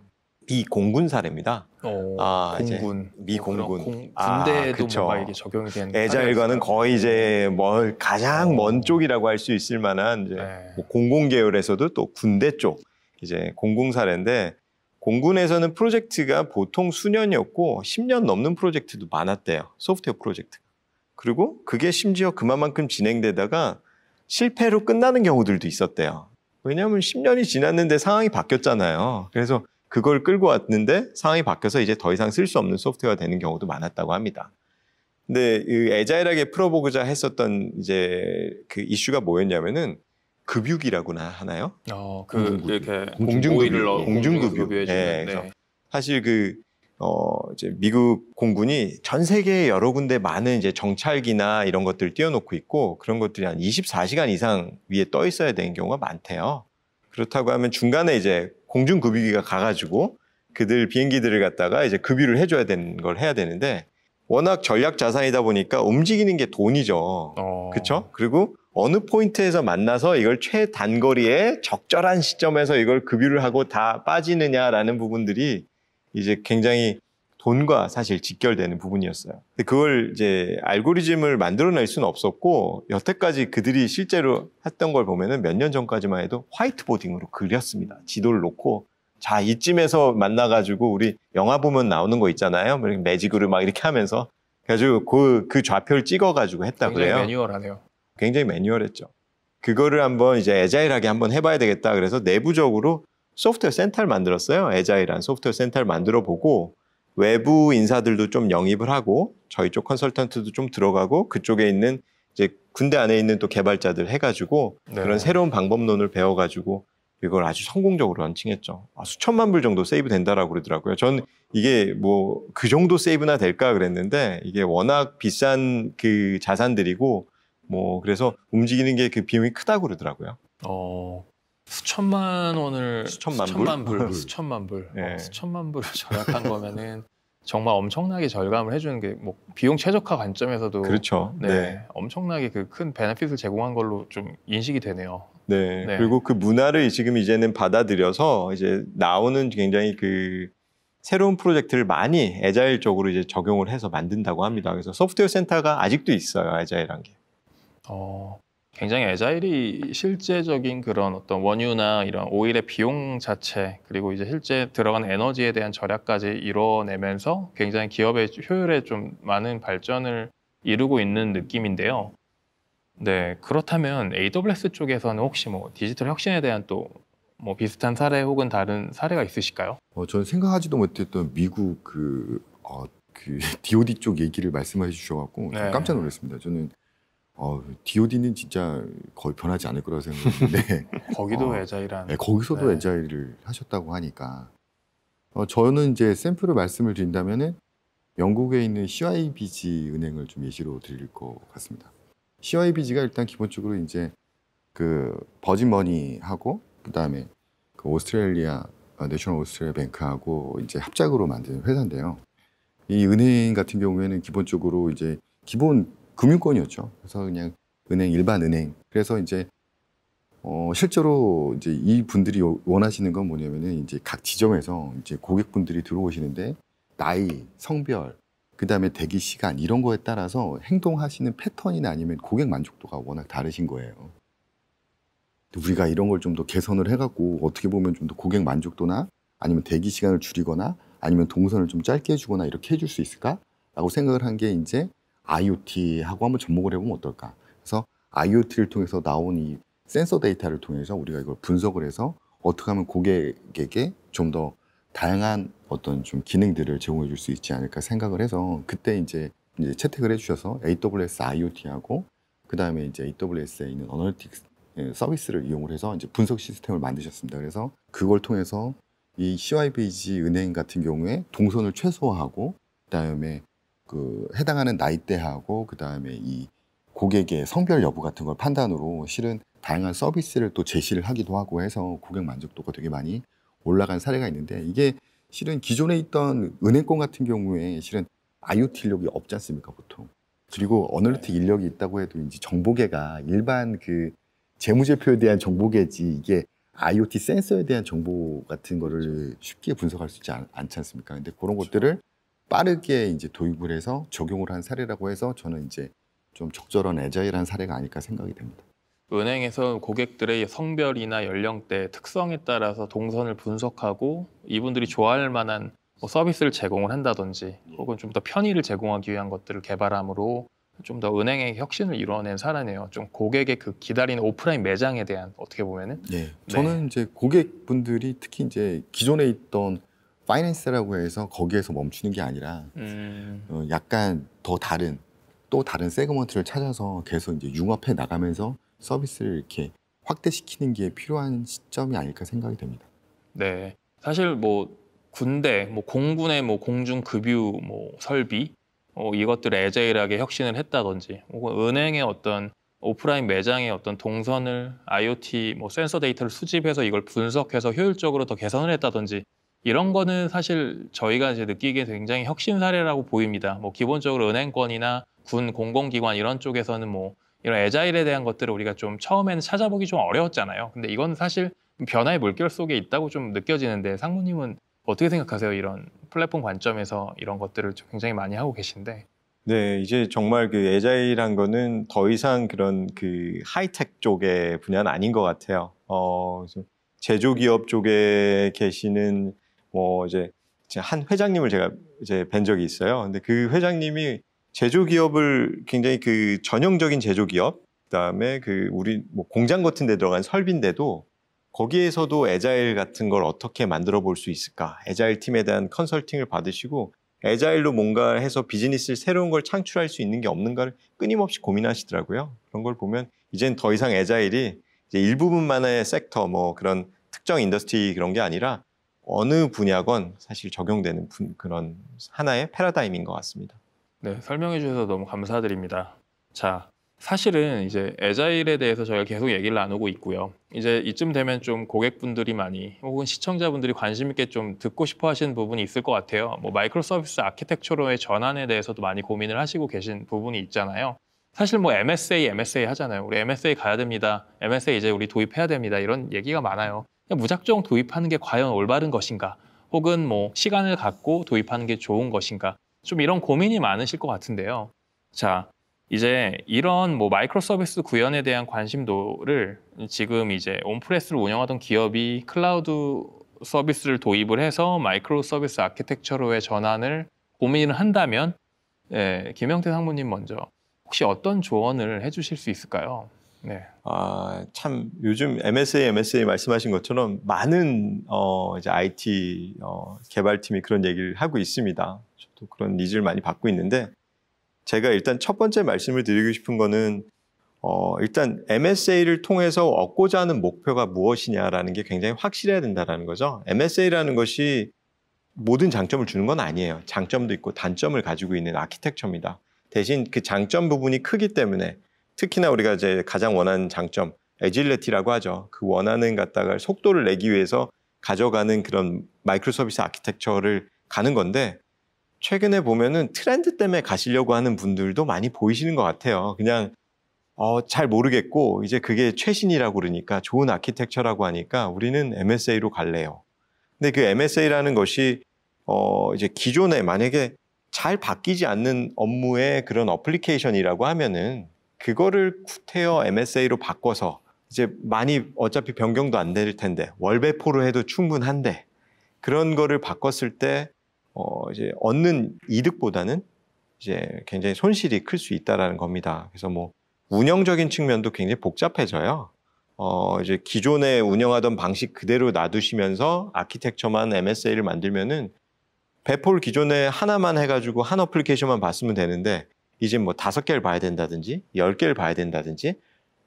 S3: 미 공군 사례입니다.
S1: 오, 어, 아, 공군.
S3: 미 뭐 공군. 공, 아, 군대에도 아, 뭔가 이게
S1: 적용이 되는. 에자일과는
S3: 거의 이제 뭘 가장 오. 어. 먼 쪽이라고 할 수 있을 만한 이제 네. 뭐 공공 계열에서도 또 군대 쪽 이제 공공 사례인데 공군에서는 프로젝트가 보통 수년이었고 10년 넘는 프로젝트도 많았대요. 소프트웨어 프로젝트. 그리고 그게 심지어 그만큼 진행되다가 실패로 끝나는 경우들도 있었대요. 왜냐하면 10년이 지났는데 상황이 바뀌었잖아요. 그래서 그걸 끌고 왔는데 상황이 바뀌어서 이제 더 이상 쓸 수 없는 소프트웨어가 되는 경우도 많았다고 합니다. 근데 이 애자일하게 풀어보고자 했었던 이제 그 이슈가 뭐였냐면은 급유기라고 하나요?
S1: 어, 그 공중급유. 이렇게 공중급유. 공중급유. 공중급유. 공중급유. 네, 네.
S3: 사실 그어 이제 미국 공군이 전 세계 여러 군데 많은 이제 정찰기나 이런 것들을 띄워놓고 있고 그런 것들이 한 24시간 이상 위에 떠 있어야 되는 경우가 많대요. 그렇다고 하면 중간에 이제 공중급유기가 가가지고 그들 비행기들을 갖다가 이제 급유를 해줘야 되는 걸 해야 되는데 워낙 전략 자산이다 보니까 움직이는 게 돈이죠. 어. 그렇 그리고 어느 포인트에서 만나서 이걸 최단거리에 적절한 시점에서 이걸 급유를 하고 다 빠지느냐라는 부분들이 이제 굉장히 돈과 사실 직결되는 부분이었어요. 근데 그걸 이제 알고리즘을 만들어낼 수는 없었고 여태까지 그들이 실제로 했던 걸 보면은 몇 년 전까지만 해도 화이트보딩으로 그렸습니다. 지도를 놓고 자 이쯤에서 만나가지고 우리 영화 보면 나오는 거 있잖아요. 뭐 매직으로 막 이렇게 하면서 그래가지고 그, 그 좌표를 찍어가지고 했다 굉 그래요. 굉장히 매뉴얼하네요. 굉장히 매뉴얼했죠. 그거를 한번 이제 애자일하게 한번 해봐야 되겠다. 그래서 내부적으로 소프트웨어 센터를 만들었어요. 에자이란 소프트웨어 센터를 만들어 보고 외부 인사들도 좀 영입을 하고 저희 쪽 컨설턴트도 좀 들어가고 그쪽에 있는 이제 군대 안에 있는 또 개발자들 해가지고 네. 그런 새로운 방법론을 배워가지고 이걸 아주 성공적으로 런칭했죠. 아, 수천만 불 정도 세이브 된다라고 그러더라고요. 전 이게 뭐 그 정도 세이브나 될까 그랬는데 이게 워낙 비싼 그 자산들이고 뭐 그래서 움직이는 게 그 비용이 크다고
S1: 그러더라고요. 어, 수천만 원을 수천만, 수천만 불? 불, 수천만 불, 네. 어, 수천만 불을 절약한 거면은 정말 엄청나게 절감을 해주는 게 뭐 비용 최적화 관점에서도 그렇죠. 네, 네. 엄청나게 그 큰 베네핏을 제공한 걸로 좀 인식이 되네요.
S3: 네. 네. 그리고 그 문화를 지금 이제는 받아들여서 이제 나오는 굉장히 그 새로운 프로젝트를 많이 애자일 쪽으로 이제 적용을 해서 만든다고 합니다. 그래서 소프트웨어 센터가 아직도 있어요. 애자일한 게.
S1: 어, 굉장히 에자일이 실제적인 그런 어떤 원유나 이런 오일의 비용 자체 그리고 이제 실제 들어간 에너지에 대한 절약까지 이뤄내면서 굉장히 기업의 효율에 좀 많은 발전을 이루고 있는 느낌인데요. 네 그렇다면 AWS 쪽에서는 혹시 뭐 디지털 혁신에 대한 또 뭐 비슷한 사례 혹은 다른 사례가 있으실까요?
S2: 어, 저는 생각하지도 못했던 미국 그, 어, 그 DoD 쪽 얘기를 말씀해 주셔갖고 네. 깜짝 놀랐습니다. 저는 어, DOD는 진짜 거의 변하지 않을 거라 고 생각했는데
S1: 거기도 어, 자일한 네, 거기서도 네.
S2: 에자일을 하셨다고 하니까 어, 저는 이제 샘플을 말씀을 드린다면은 영국에 있는 CYBG 은행을 좀 예시로 드릴 것 같습니다. CYBG가 일단 기본적으로 이제 그 버진머니하고 그다음에 그 오스트레일리아 어, 내셔널 오스트레일리아 뱅크하고 이제 합작으로 만든 회사인데요. 이 은행 같은 경우에는 기본적으로 이제 기본 금융권이었죠. 그래서 그냥 은행 일반 은행. 그래서 이제 어, 실제로 이제 이 분들이 원하시는 건 뭐냐면은 이제 각 지점에서 이제 고객분들이 들어오시는데 나이, 성별, 그 다음에 대기 시간 이런 거에 따라서 행동하시는 패턴이나 아니면 고객 만족도가 워낙 다르신 거예요. 우리가 이런 걸 좀 더 개선을 해갖고 어떻게 보면 좀 더 고객 만족도나 아니면 대기 시간을 줄이거나 아니면 동선을 좀 짧게 해주거나 이렇게 해줄 수 있을까라고 생각을 한 게 이제 IoT하고 한번 접목을 해보면 어떨까. 그래서 IoT를 통해서 나온 이 센서 데이터를 통해서 우리가 이걸 분석을 해서 어떻게 하면 고객에게 좀 더 다양한 어떤 좀 기능들을 제공해 줄 수 있지 않을까 생각을 해서 그때 이제, 이제 채택을 해주셔서 AWS IoT하고 그 다음에 이제 AWS에 있는 어널틱스 서비스를 이용을 해서 이제 분석 시스템을 만드셨습니다. 그래서 그걸 통해서 이 CYBG 은행 같은 경우에 동선을 최소화하고 그다음에 그 해당하는 나이대하고 그다음에 이 고객의 성별 여부 같은 걸 판단으로 실은 다양한 서비스를 또 제시를 하기도 하고 해서 고객 만족도가 되게 많이 올라간 사례가 있는데 이게 실은 기존에 있던 은행권 같은 경우에 실은 IoT 인력이 없지 않습니까 보통 그리고 어널리틱 네. 인력이 있다고 해도 이제 정보계가 일반 그 재무제표에 대한 정보계지 이게 IoT 센서에 대한 정보 같은 거를 쉽게 분석할 수 있지 않, 지 않습니까? 근데 그런 그렇죠. 것들을 빠르게 이제 도입을 해서 적용을 한 사례라고 해서 저는 이제 좀 적절한 애자일한 사례가 아닐까 생각이 됩니다.
S1: 은행에서 고객들의 성별이나 연령대 특성에 따라서 동선을 분석하고 이분들이 좋아할 만한 뭐 서비스를 제공을 한다든지 예. 혹은 좀 더 편의를 제공하기 위한 것들을 개발함으로 좀 더 은행의 혁신을 이뤄낸 사례네요. 좀 고객의 그 기다리는 오프라인 매장에 대한 어떻게 보면은
S2: 네, 네. 저는 네. 이제 고객분들이 특히 이제 기존에 있던 파이낸스라고 해서 거기에서 멈추는 게 아니라
S1: 음.
S2: 어, 약간 더 다른 또 다른 세그먼트를 찾아서 계속 이제 융합해 나가면서 서비스를 이렇게 확대시키는 게 필요한 시점이 아닐까 생각이 됩니다.
S1: 네, 사실 뭐 군대, 뭐 공군의 뭐 공중 급유 뭐 설비 어, 이것들을 애제일하게 혁신을 했다든지 혹은 은행의 어떤 오프라인 매장의 어떤 동선을 IoT 뭐 센서 데이터를 수집해서 이걸 분석해서 효율적으로 더 개선을 했다든지 이런 거는 사실 저희가 이제 느끼기에 굉장히 혁신 사례라고 보입니다. 뭐 기본적으로 은행권이나 군 공공기관 이런 쪽에서는 뭐 이런 애자일에 대한 것들을 우리가 좀 처음에는 찾아보기 좀 어려웠잖아요. 근데 이건 사실 변화의 물결 속에 있다고 좀 느껴지는데 상무님은 어떻게 생각하세요? 이런 플랫폼 관점에서 이런 것들을 굉장히 많이 하고 계신데.
S3: 네, 이제 정말 그 애자일한 거는 더 이상 그런 그 하이텍 쪽의 분야는 아닌 것 같아요. 어, 제조기업 쪽에 계시는 뭐 이제 한 회장님을 제가 이제 뵌 적이 있어요. 근데 그 회장님이 제조 기업을 굉장히 그 전형적인 제조 기업, 그다음에 그 우리 뭐 공장 같은 데 들어간 설비인데도 거기에서도 에자일 같은 걸 어떻게 만들어 볼 수 있을까? 에자일 팀에 대한 컨설팅을 받으시고 에자일로 뭔가 해서 비즈니스를 새로운 걸 창출할 수 있는 게 없는가를 끊임없이 고민하시더라고요. 그런 걸 보면 이젠 더 이상 에자일이 이제 일부분만의 섹터 뭐 그런 특정 인더스트리 그런 게 아니라 어느 분야건
S1: 사실 적용되는 분- 그런 하나의 패러다임인 것 같습니다. 네, 설명해 주셔서 너무 감사드립니다. 자, 사실은 이제 에자일에 대해서 저희가 계속 얘기를 나누고 있고요. 이제 이쯤 되면 좀 고객분들이 많이 혹은 시청자분들이 관심 있게 좀 듣고 싶어 하시는 부분이 있을 것 같아요. 뭐 마이크로 서비스 아키텍처로의 전환에 대해서도 많이 고민을 하시고 계신 부분이 있잖아요. 사실 뭐 MSA, MSA 하잖아요. 우리 MSA 가야 됩니다. MSA 이제 우리 도입해야 됩니다. 이런 얘기가 많아요. 그러니까 무작정 도입하는 게 과연 올바른 것인가? 혹은 뭐 시간을 갖고 도입하는 게 좋은 것인가? 좀 이런 고민이 많으실 것 같은데요. 자, 이제 이런 뭐 마이크로 서비스 구현에 대한 관심도를 지금 이제 온프레스를 운영하던 기업이 클라우드 서비스를 도입을 해서 마이크로 서비스 아키텍처로의 전환을 고민을 한다면 예, 김영태 상무님 먼저 혹시 어떤 조언을 해주실 수 있을까요? 네. 아, 참
S3: 요즘 MSA, MSA 말씀하신 것처럼 많은 어, 이제 IT 어, 개발팀이 그런 얘기를 하고 있습니다. 저도 그런 니즈를 많이 받고 있는데 제가 일단 첫 번째 말씀을 드리고 싶은 거는 어, 일단 MSA를 통해서 얻고자 하는 목표가 무엇이냐라는 게 굉장히 확실해야 된다라는 거죠. MSA라는 것이 모든 장점을 주는 건 아니에요. 장점도 있고 단점을 가지고 있는 아키텍처입니다. 대신 그 장점 부분이 크기 때문에 특히나 우리가 이제 가장 원하는 장점 에질레티라고 하죠. 그 원하는 갖다가 속도를 내기 위해서 가져가는 그런 마이크로 서비스 아키텍처를 가는 건데 최근에 보면은 트렌드 때문에 가시려고 하는 분들도 많이 보이시는 것 같아요. 그냥 어, 잘 모르겠고 이제 그게 최신이라고 그러니까 좋은 아키텍처라고 하니까 우리는 MSA로 갈래요. 근데 그 MSA라는 것이 어, 이제 기존에 만약에 잘 바뀌지 않는 업무의 그런 어플리케이션이라고 하면은 그거를 쿠테어 MSA로 바꿔서 이제 많이 어차피 변경도 안 될 텐데 월배포로 해도 충분한데 그런 거를 바꿨을 때 어, 이제 얻는 이득보다는 이제 굉장히 손실이 클 수 있다라는 겁니다. 그래서 뭐 운영적인 측면도 굉장히 복잡해져요. 어, 이제 기존에 운영하던 방식 그대로 놔두시면서 아키텍처만 MSA를 만들면은 배포를 기존에 하나만 해가지고 한 어플리케이션만 봤으면 되는데 이제 뭐 다섯 개를 봐야 된다든지 열 개를 봐야 된다든지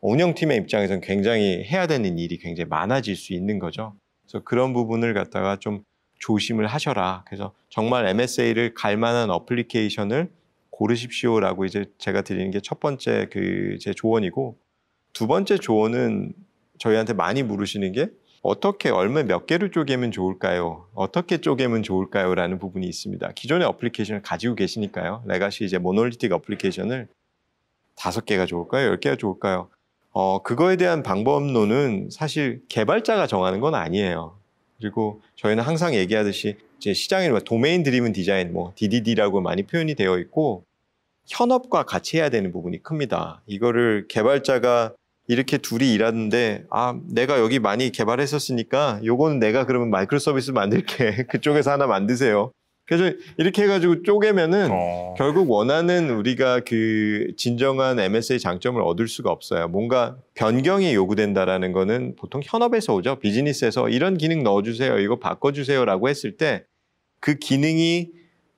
S3: 운영팀의 입장에선 굉장히 해야 되는 일이 굉장히 많아질 수 있는 거죠. 그래서 그런 부분을 갖다가 좀 조심을 하셔라. 그래서 정말 MSA를 갈 만한 어플리케이션을 고르십시오라고 이제 제가 드리는 게 첫 번째 그 제 조언이고 두 번째 조언은 저희한테 많이 물으시는 게 어떻게 얼마 몇 개를 쪼개면 좋을까요? 어떻게 쪼개면 좋을까요? 라는 부분이 있습니다. 기존의 어플리케이션을 가지고 계시니까요. 레가시 이제 모놀리틱 어플리케이션을 다섯 개가 좋을까요? 열 개가 좋을까요? 어, 그거에 대한 방법론은 사실 개발자가 정하는 건 아니에요. 그리고 저희는 항상 얘기하듯이 이제 시장에 뭐 도메인 드리븐 디자인, 뭐 DDD라고 많이 표현이 되어 있고 현업과 같이 해야 되는 부분이 큽니다. 이거를 개발자가 이렇게 둘이 일하는데 아 내가 여기 많이 개발했었으니까 요거는 내가 그러면 마이크로 서비스 만들게 그쪽에서 하나 만드세요. 그래서 이렇게 해가지고 쪼개면은 어... 결국 원하는 우리가 그 진정한 m s a 장점을 얻을 수가 없어요. 뭔가 변경이 요구된다라는 거는 보통 현업에서 오죠. 비즈니스에서 이런 기능 넣어주세요. 이거 바꿔주세요라고 했을 때 그 기능이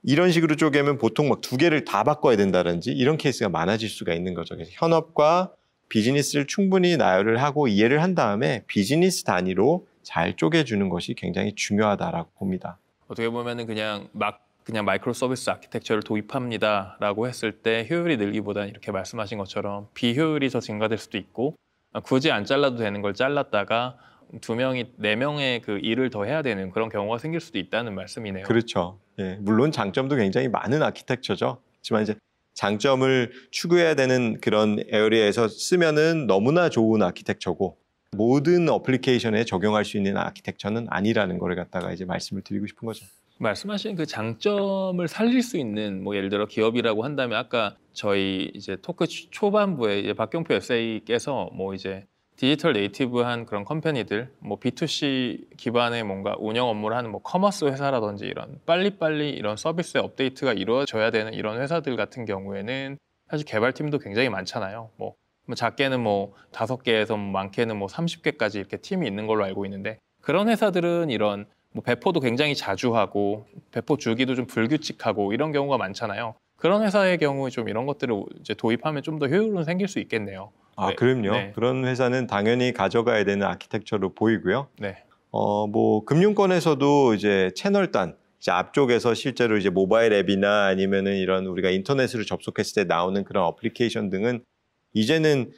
S3: 이런 식으로 쪼개면 보통 막두 뭐 개를 다 바꿔야 된다든지 이런 케이스가 많아질 수가 있는 거죠. 그래서 현업과 비즈니스를 충분히 나열을 하고 이해를 한 다음에 비즈니스 단위로 잘 쪼개주는 것이 굉장히 중요하다라고 봅니다.
S1: 어떻게 보면은 그냥 막 그냥 마이크로 서비스 아키텍처를 도입합니다라고 했을 때 효율이 늘기보다는 이렇게 말씀하신 것처럼 비효율이 더 증가될 수도 있고 아, 굳이 안 잘라도 되는 걸 잘랐다가 두 명이 네 명의 그 일을 더 해야 되는 그런 경우가 생길 수도 있다는 말씀이네요.
S3: 그렇죠. 예, 물론 장점도 굉장히 많은 아키텍처죠. 하지만 이제 장점을 추구해야 되는 그런 에어리에서 쓰면은 너무나 좋은 아키텍처고 모든 어플리케이션에 적용할 수 있는 아키텍처는 아니라는 거를 갖다가 이제 말씀을 드리고 싶은 거죠.
S1: 말씀하신 그 장점을 살릴 수 있는 뭐 예를 들어 기업이라고 한다면 아까 저희 이제 토크 초반부에 이제 박경표 에세이께서 뭐 이제 디지털 네이티브한 그런 컴퍼니들, 뭐 B2C 기반의 뭔가 운영 업무를 하는 뭐 커머스 회사라든지 이런 빨리빨리 이런 서비스의 업데이트가 이루어져야 되는 이런 회사들 같은 경우에는 사실 개발팀도 굉장히 많잖아요. 뭐, 뭐 작게는 뭐 다섯 개에서 많게는 뭐 30개까지 이렇게 팀이 있는 걸로 알고 있는데 그런 회사들은 이런 뭐 배포도 굉장히 자주 하고 배포 주기도 좀 불규칙하고 이런 경우가 많잖아요. 그런 회사의 경우 에좀 이런 것들을 이제 도입하면 좀 더 효율은 생길 수 있겠네요.
S3: 아, 네. 그럼요. 네.
S1: 그런 회사는 당연히 가져가야
S3: 되는 아키텍처로 보이고요. 네. 어, 뭐 금융권에서도 이제 채널단 이제 앞쪽에서 실제로 이제 모바일 앱이나 아니면은 이런 우리가 인터넷으로 접속했을 때 나오는 그런 어플리케이션 등은 이제는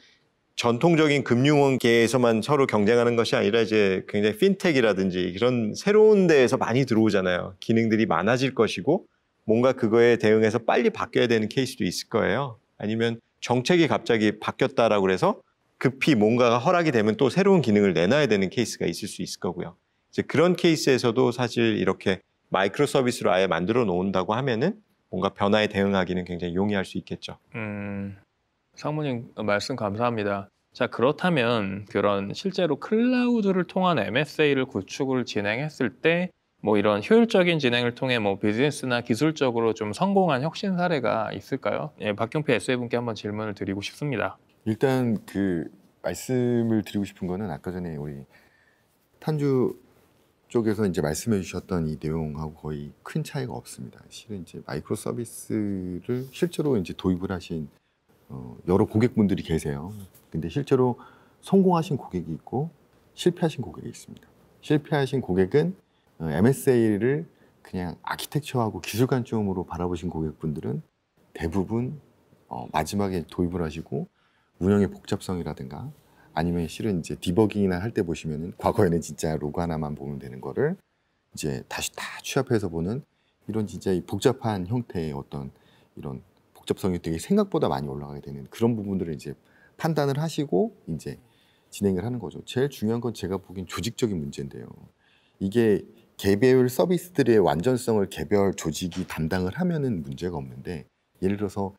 S3: 전통적인 금융원계에서만 서로 경쟁하는 것이 아니라 이제 굉장히 핀텍이라든지 이런 새로운 데에서 많이 들어오잖아요. 기능들이 많아질 것이고 뭔가 그거에 대응해서 빨리 바뀌어야 되는 케이스도 있을 거예요. 아니면 정책이 갑자기 바뀌었다라고 그래서 급히 뭔가가 허락이 되면 또 새로운 기능을 내놔야 되는 케이스가 있을 수 있을 거고요. 이제 그런 케이스에서도 사실 이렇게 마이크로 서비스로 아예 만들어 놓은다고 하면은 뭔가 변화에 대응하기는 굉장히 용이할 수 있겠죠.
S1: 음, 상무님 말씀 감사합니다. 자, 그렇다면 그런 실제로 클라우드를 통한 MSA를 구축을 진행했을 때뭐 이런 효율적인 진행을 통해 뭐 비즈니스나 기술적으로 좀 성공한 혁신 사례가 있을까요? 예, 박경표 SE 분께 한번 질문을 드리고 싶습니다.
S2: 일단 그 말씀을 드리고 싶은 거는 아까 전에 우리 탄주 쪽에서 이제 말씀해 주셨던 이 내용하고 거의 큰 차이가 없습니다. 실은 이제 마이크로 서비스를 실제로 이제 도입을 하신 어, 여러 고객분들이 계세요. 근데 실제로 성공하신 고객이 있고 실패하신 고객이 있습니다. 실패하신 고객은 어, MSA를 그냥 아키텍처하고 기술 관점으로 바라보신 고객분들은 대부분 어, 마지막에 도입을 하시고 운영의 복잡성이라든가 아니면 실은 이제 디버깅이나 할 때 보시면은 과거에는 진짜 로그 하나만 보면 되는 거를 이제 다시 다 취합해서 보는 이런 진짜 복잡한 형태의 어떤 이런 복잡성이 되게 생각보다 많이 올라가게 되는 그런 부분들을 이제 판단을 하시고 이제 진행을 하는 거죠. 제일 중요한 건 제가 보기엔 조직적인 문제인데요. 이게 개별 서비스들의 완전성을 개별 조직이 담당을 하면은 문제가 없는데 예를 들어서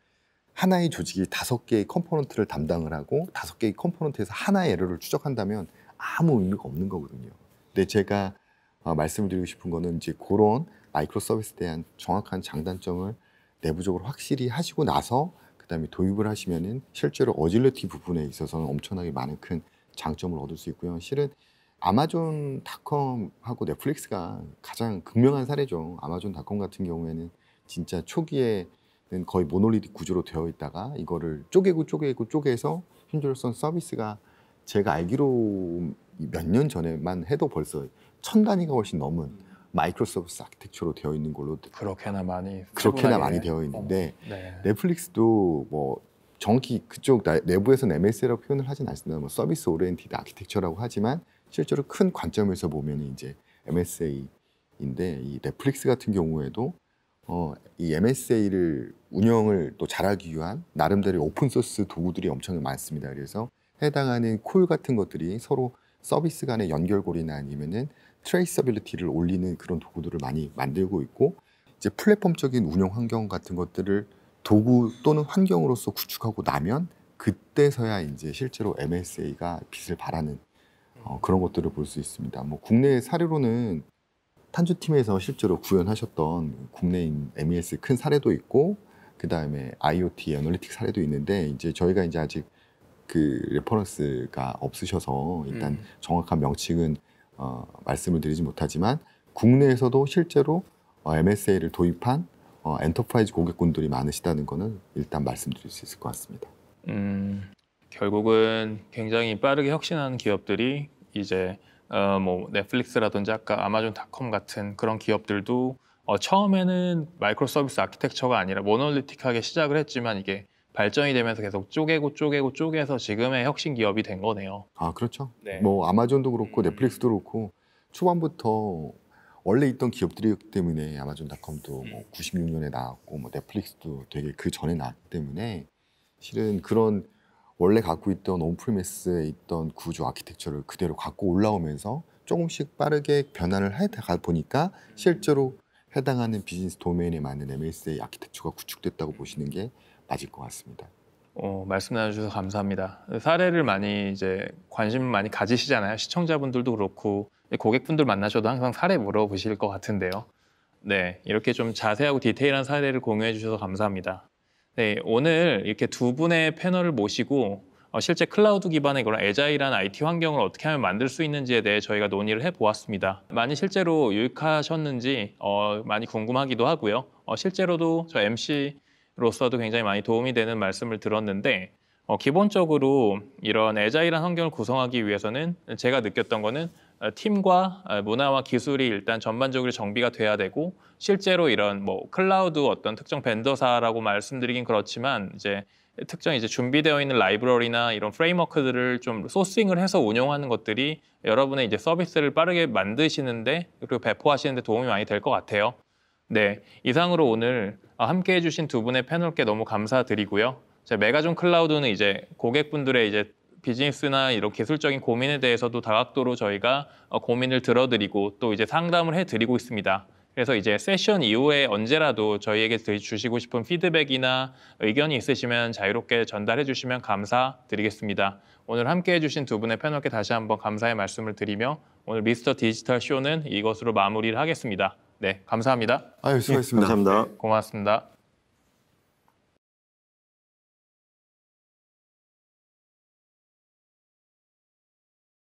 S2: 하나의 조직이 다섯 개의 컴포넌트를 담당을 하고 다섯 개의 컴포넌트에서 하나의 에러를 추적한다면 아무 의미가 없는 거거든요. 근데 제가 어, 말씀을 드리고 싶은 거는 이제 그런 마이크로 서비스에 대한 정확한 장단점을 내부적으로 확실히 하시고 나서 그다음에 도입을 하시면은 실제로 어질러티 부분에 있어서는 엄청나게 많은 큰 장점을 얻을 수 있고요. 실은 아마존 닷컴하고 넷플릭스가 가장 극명한 사례죠. 아마존 닷컴 같은 경우에는 진짜 초기에는 거의 모노리틱 구조로 되어 있다가 이거를 쪼개고 쪼개고 쪼개서 현존성 서비스가 제가 알기로 몇 년 전에만 해도 벌써 천 단위가 훨씬 넘은 마이크로소프트 아키텍처로 되어 있는 걸로
S1: 그렇게나 많이 그렇게나 많이 되어 어, 있는데 어, 네.
S2: 넷플릭스도 뭐 정확히 그쪽 내부에서 MS라고 표현을 하진 않습니다. 뭐 서비스 오리엔티드 아키텍처라고 하지만 실제로 큰 관점에서 보면 이제 MSA인데 이 넷플릭스 같은 경우에도 어, 이 MSA를 운영을 또 잘하기 위한 나름대로 오픈 소스 도구들이 엄청 많습니다. 그래서 해당하는 콜 같은 것들이 서로 서비스 간의 연결고리나 아니면은 트레이서빌리티를 올리는 그런 도구들을 많이 만들고 있고 이제 플랫폼적인 운영 환경 같은 것들을 도구 또는 환경으로서 구축하고 나면 그때서야 이제 실제로 MSA가 빛을 발하는 어, 그런 것들을 볼 수 있습니다. 뭐 국내 사례로는 탄주팀에서 실제로 구현하셨던 국내인 MES 큰 사례도 있고 그 다음에 IoT 애널리틱 사례도 있는데 이제 저희가 이제 아직 그 레퍼런스가 없으셔서 일단 음. 정확한 명칭은 어, 말씀을 드리지 못하지만 국내에서도 실제로 어, MSA를 e 도입한 어, 엔터프라이즈 고객분들이 많으시다는 거는 일단 말씀드릴 수
S1: 있을 것 같습니다. 음, 결국은 굉장히 빠르게 혁신하는 기업들이 이제 어, 뭐 넷플릭스라든지 아까 아마존닷컴 같은 그런 기업들도 어, 처음에는 마이크로 서비스 아키텍처가 아니라 모노리틱하게 시작을 했지만 이게 발전이 되면서 계속 쪼개고 쪼개고 쪼개서 지금의 혁신 기업이 된 거네요. 아 그렇죠. 네. 뭐
S2: 아마존도 그렇고 음. 넷플릭스도 그렇고 초반부터 원래 있던 기업들이기 때문에 아마존닷컴도 뭐 96년에 음. 나왔고 뭐 넷플릭스도 되게 그 전에 나왔기 때문에 실은 그런 원래 갖고 있던 온프리미스에 있던 구조 아키텍처를 그대로 갖고 올라오면서 조금씩 빠르게 변화를 해가 보니까 실제로 해당하는 비즈니스 도메인에 맞는 MSA 아키텍처가 구축됐다고 보시는 게 맞을 것 같습니다.
S1: 어, 말씀 나눠주셔서 감사합니다. 사례를 많이 이제 관심 많이 가지시잖아요. 시청자분들도 그렇고 고객분들 만나셔도 항상 사례 물어보실 것 같은데요. 네, 이렇게 좀 자세하고 디테일한 사례를 공유해 주셔서 감사합니다. 네, 오늘 이렇게 두 분의 패널을 모시고 어, 실제 클라우드 기반의 그런 애자일한 IT 환경을 어떻게 하면 만들 수 있는지에 대해 저희가 논의를 해보았습니다. 많이 실제로 유익하셨는지 어, 많이 궁금하기도 하고요. 어, 실제로도 저 MC로서도 굉장히 많이 도움이 되는 말씀을 들었는데 어, 기본적으로 이런 애자일한 환경을 구성하기 위해서는 제가 느꼈던 거는 어, 팀과 어, 문화와 기술이 일단 전반적으로 정비가 돼야 되고 실제로 이런 뭐 클라우드 어떤 특정 벤더사라고 말씀드리긴 그렇지만 이제 특정 이제 준비되어 있는 라이브러리나 이런 프레임워크들을 좀 소싱을 해서 운영하는 것들이 여러분의 이제 서비스를 빠르게 만드시는데 그리고 배포하시는데 도움이 많이 될 것 같아요. 네, 이상으로 오늘 어, 함께 해주신 두 분의 패널께 너무 감사드리고요. 메가존 클라우드는 이제 고객분들의 이제 비즈니스나 이런 기술적인 고민에 대해서도 다각도로 저희가 어, 고민을 들어드리고 또 이제 상담을 해드리고 있습니다. 그래서 이제 세션 이후에 언제라도 저희에게 주시고 싶은 피드백이나 의견이 있으시면 자유롭게 전달해 주시면 감사드리겠습니다. 오늘 함께 해주신 두 분의 패널께 다시 한번 감사의 말씀을 드리며 오늘 미스터 디지털 쇼는 이것으로 마무리를 하겠습니다. 네, 감사합니다.
S2: 아유, 수고했습니다. 네, 감사합니다.
S1: 고맙습니다.